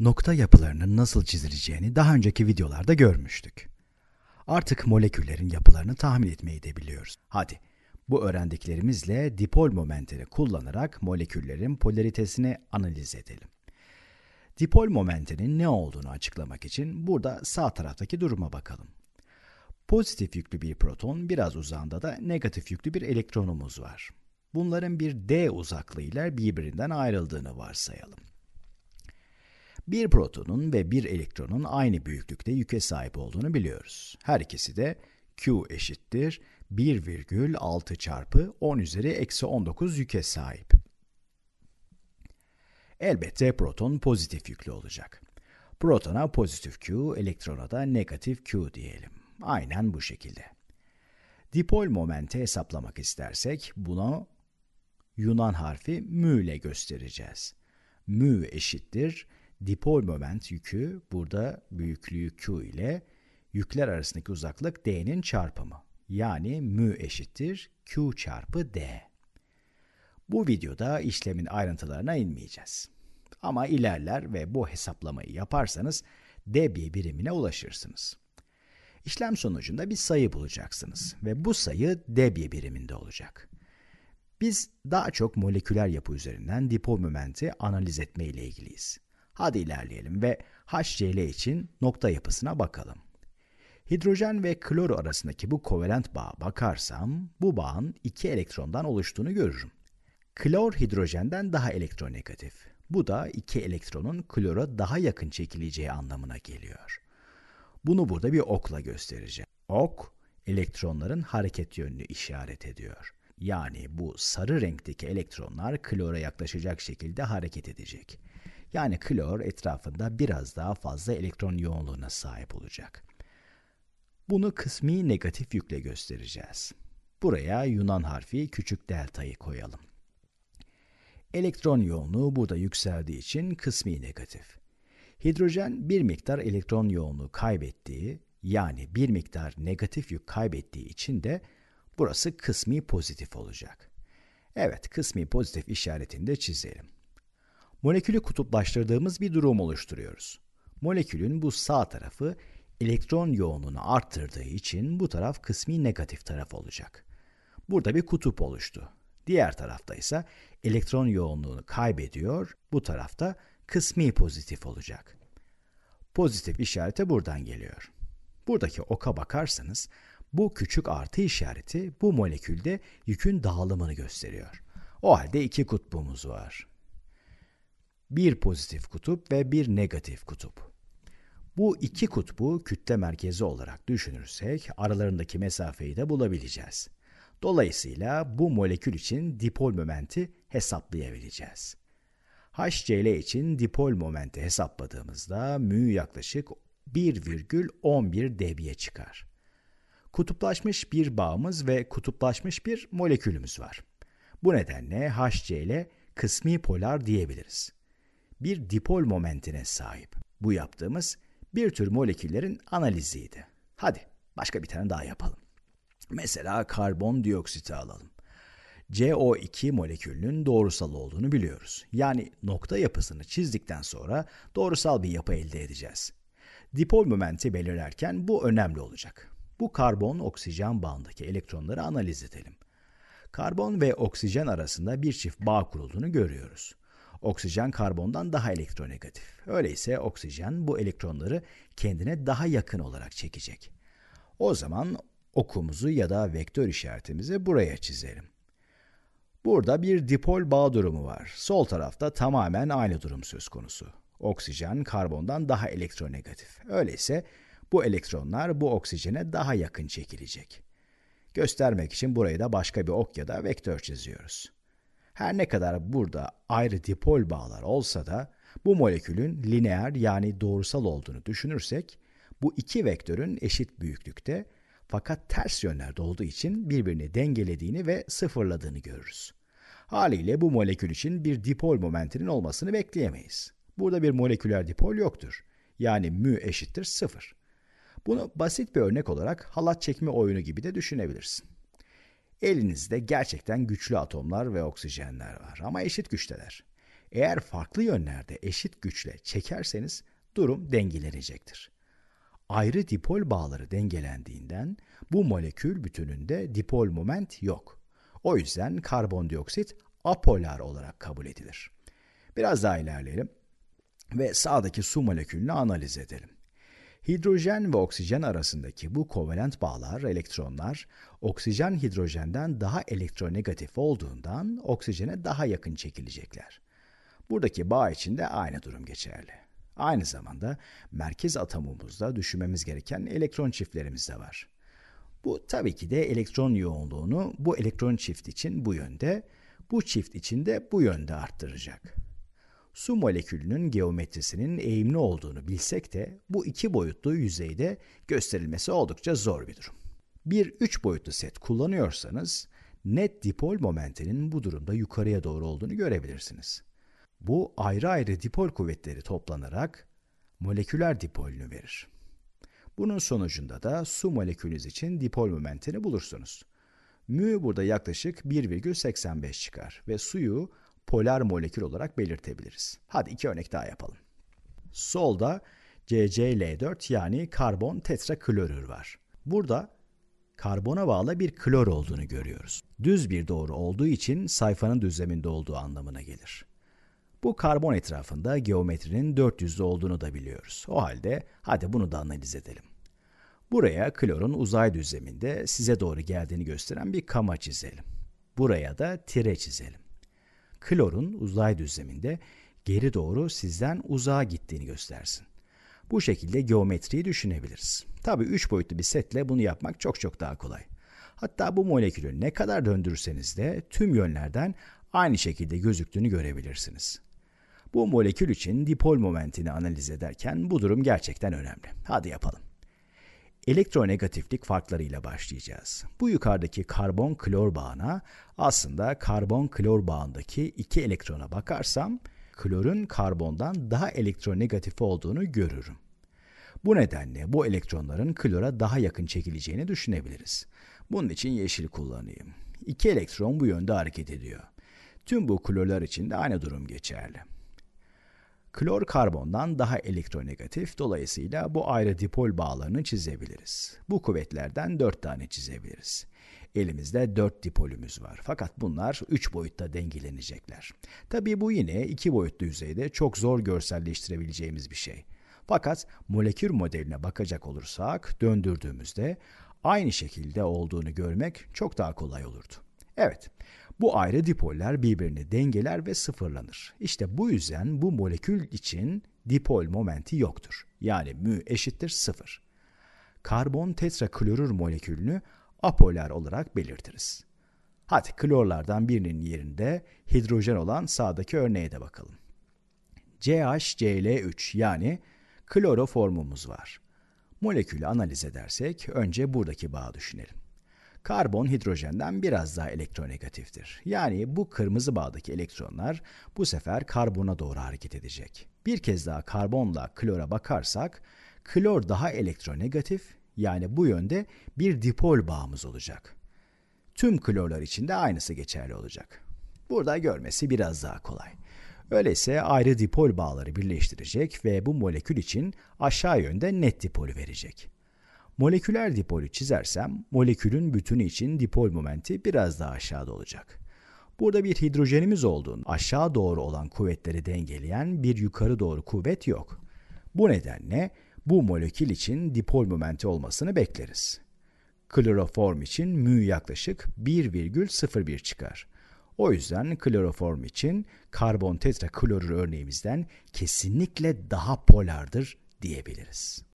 nokta yapılarının nasıl çizileceğini daha önceki videolarda görmüştük. Artık moleküllerin yapılarını tahmin etmeyi de biliyoruz. Hadi bu öğrendiklerimizle dipol momentini kullanarak moleküllerin polaritesini analiz edelim. Dipol momentinin ne olduğunu açıklamak için burada sağ taraftaki duruma bakalım. Pozitif yüklü bir proton, biraz uzağında da negatif yüklü bir elektronumuz var. Bunların bir d uzaklığıyla birbirinden ayrıldığını varsayalım bir protonun ve bir elektronun aynı büyüklükte yüke sahip olduğunu biliyoruz. Her ikisi de Q eşittir 1,6 çarpı 10 üzeri eksi 19 yüke sahip. Elbette proton pozitif yüklü olacak. Protona pozitif Q, elektrona da negatif Q diyelim. Aynen bu şekilde. Dipol momenti hesaplamak istersek bunu Yunan harfi mü ile göstereceğiz. Mü eşittir dipol moment yükü burada büyüklüğü Q ile yükler arasındaki uzaklık D'nin çarpımı. Yani μ eşittir Q çarpı D. Bu videoda işlemin ayrıntılarına inmeyeceğiz. Ama ilerler ve bu hesaplamayı yaparsanız debiye birimine ulaşırsınız. İşlem sonucunda bir sayı bulacaksınız ve bu sayı debiye biriminde olacak. Biz daha çok moleküler yapı üzerinden dipol momenti analiz etme ile ilgiliyiz. Hadi ilerleyelim ve HCl için nokta yapısına bakalım. Hidrojen ve klor arasındaki bu kovalent bağa bakarsam bu bağın iki elektrondan oluştuğunu görürüm. Klor hidrojenden daha elektronegatif. Bu da iki elektronun klora daha yakın çekileceği anlamına geliyor. Bunu burada bir okla göstereceğim. Ok, elektronların hareket yönünü işaret ediyor. Yani bu sarı renkteki elektronlar klora yaklaşacak şekilde hareket edecek. Yani klor etrafında biraz daha fazla elektron yoğunluğuna sahip olacak. Bunu kısmi negatif yükle göstereceğiz. Buraya Yunan harfi küçük deltayı koyalım. Elektron yoğunluğu burada yükseldiği için kısmi negatif. Hidrojen bir miktar elektron yoğunluğu kaybettiği yani bir miktar negatif yük kaybettiği için de burası kısmi pozitif olacak. Evet kısmi pozitif işaretini de çizelim molekülü kutuplaştırdığımız bir durum oluşturuyoruz. Molekülün bu sağ tarafı elektron yoğunluğunu arttırdığı için bu taraf kısmi negatif taraf olacak. Burada bir kutup oluştu. Diğer tarafta ise elektron yoğunluğunu kaybediyor, bu tarafta kısmi pozitif olacak. Pozitif işareti buradan geliyor. Buradaki oka bakarsanız bu küçük artı işareti bu molekülde yükün dağılımını gösteriyor. O halde iki kutbumuz var bir pozitif kutup ve bir negatif kutup. Bu iki kutbu kütle merkezi olarak düşünürsek aralarındaki mesafeyi de bulabileceğiz. Dolayısıyla bu molekül için dipol momenti hesaplayabileceğiz. HCl için dipol momenti hesapladığımızda mü yaklaşık 1,11 dBye çıkar. Kutuplaşmış bir bağımız ve kutuplaşmış bir molekülümüz var. Bu nedenle HCl kısmi polar diyebiliriz bir dipol momentine sahip. Bu yaptığımız bir tür moleküllerin analiziydi. Hadi başka bir tane daha yapalım. Mesela karbondioksiti alalım. CO2 molekülünün doğrusal olduğunu biliyoruz. Yani nokta yapısını çizdikten sonra doğrusal bir yapı elde edeceğiz. Dipol momenti belirlerken bu önemli olacak. Bu karbon oksijen bağındaki elektronları analiz edelim. Karbon ve oksijen arasında bir çift bağ kurulduğunu görüyoruz. Oksijen karbondan daha elektronegatif. Öyleyse oksijen bu elektronları kendine daha yakın olarak çekecek. O zaman okumuzu ya da vektör işaretimizi buraya çizelim. Burada bir dipol bağ durumu var. Sol tarafta tamamen aynı durum söz konusu. Oksijen karbondan daha elektronegatif. Öyleyse bu elektronlar bu oksijene daha yakın çekilecek. Göstermek için burayı da başka bir ok ya da vektör çiziyoruz. Her ne kadar burada ayrı dipol bağlar olsa da bu molekülün lineer yani doğrusal olduğunu düşünürsek bu iki vektörün eşit büyüklükte fakat ters yönlerde olduğu için birbirini dengelediğini ve sıfırladığını görürüz. Haliyle bu molekül için bir dipol momentinin olmasını bekleyemeyiz. Burada bir moleküler dipol yoktur. Yani mü eşittir sıfır. Bunu basit bir örnek olarak halat çekme oyunu gibi de düşünebilirsin. Elinizde gerçekten güçlü atomlar ve oksijenler var ama eşit güçteler. Eğer farklı yönlerde eşit güçle çekerseniz durum dengelenecektir. Ayrı dipol bağları dengelendiğinden bu molekül bütününde dipol moment yok. O yüzden karbondioksit apolar olarak kabul edilir. Biraz daha ilerleyelim ve sağdaki su molekülünü analiz edelim. Hidrojen ve oksijen arasındaki bu kovalent bağlar, elektronlar, oksijen hidrojenden daha elektronegatif olduğundan oksijene daha yakın çekilecekler. Buradaki bağ için de aynı durum geçerli. Aynı zamanda merkez atomumuzda düşünmemiz gereken elektron çiftlerimiz de var. Bu tabii ki de elektron yoğunluğunu bu elektron çift için bu yönde, bu çift için de bu yönde arttıracak su molekülünün geometrisinin eğimli olduğunu bilsek de bu iki boyutlu yüzeyde gösterilmesi oldukça zor bir durum. Bir üç boyutlu set kullanıyorsanız net dipol momentinin bu durumda yukarıya doğru olduğunu görebilirsiniz. Bu ayrı ayrı dipol kuvvetleri toplanarak moleküler dipolünü verir. Bunun sonucunda da su molekülünüz için dipol momentini bulursunuz. Mü burada yaklaşık 1,85 çıkar ve suyu polar molekül olarak belirtebiliriz. Hadi iki örnek daha yapalım. Solda CCl4 yani karbon tetraklorür var. Burada karbona bağlı bir klor olduğunu görüyoruz. Düz bir doğru olduğu için sayfanın düzleminde olduğu anlamına gelir. Bu karbon etrafında geometrinin 400'lü olduğunu da biliyoruz. O halde hadi bunu da analiz edelim. Buraya klorun uzay düzleminde size doğru geldiğini gösteren bir kama çizelim. Buraya da tire çizelim klorun uzay düzleminde geri doğru sizden uzağa gittiğini göstersin. Bu şekilde geometriyi düşünebiliriz. Tabii 3 boyutlu bir setle bunu yapmak çok çok daha kolay. Hatta bu molekülü ne kadar döndürürseniz de tüm yönlerden aynı şekilde gözüktüğünü görebilirsiniz. Bu molekül için dipol momentini analiz ederken bu durum gerçekten önemli. Hadi yapalım elektronegatiflik farklarıyla başlayacağız. Bu yukarıdaki karbon klor bağına aslında karbon klor bağındaki iki elektrona bakarsam klorun karbondan daha elektronegatif olduğunu görürüm. Bu nedenle bu elektronların klora daha yakın çekileceğini düşünebiliriz. Bunun için yeşil kullanayım. İki elektron bu yönde hareket ediyor. Tüm bu klorlar için de aynı durum geçerli. Klor karbondan daha elektronegatif, dolayısıyla bu ayrı dipol bağlarını çizebiliriz. Bu kuvvetlerden 4 tane çizebiliriz. Elimizde 4 dipolümüz var. Fakat bunlar 3 boyutta dengelenecekler. Tabii bu yine 2 boyutlu yüzeyde çok zor görselleştirebileceğimiz bir şey. Fakat molekül modeline bakacak olursak döndürdüğümüzde aynı şekilde olduğunu görmek çok daha kolay olurdu. Evet, bu ayrı dipoller birbirini dengeler ve sıfırlanır. İşte bu yüzden bu molekül için dipol momenti yoktur. Yani mü eşittir sıfır. Karbon tetraklorür molekülünü apolar olarak belirtiriz. Hadi klorlardan birinin yerinde hidrojen olan sağdaki örneğe de bakalım. CHCl3 yani kloroformumuz var. Molekülü analiz edersek önce buradaki bağı düşünelim. Karbon hidrojenden biraz daha elektronegatiftir. Yani bu kırmızı bağdaki elektronlar bu sefer karbona doğru hareket edecek. Bir kez daha karbonla klora bakarsak klor daha elektronegatif yani bu yönde bir dipol bağımız olacak. Tüm klorlar için de aynısı geçerli olacak. Burada görmesi biraz daha kolay. Öyleyse ayrı dipol bağları birleştirecek ve bu molekül için aşağı yönde net dipolü verecek. Moleküler dipolü çizersem molekülün bütünü için dipol momenti biraz daha aşağıda olacak. Burada bir hidrojenimiz olduğunda aşağı doğru olan kuvvetleri dengeleyen bir yukarı doğru kuvvet yok. Bu nedenle bu molekül için dipol momenti olmasını bekleriz. Kloroform için mü yaklaşık 1,01 çıkar. O yüzden kloroform için karbon tetraklorür örneğimizden kesinlikle daha polardır diyebiliriz.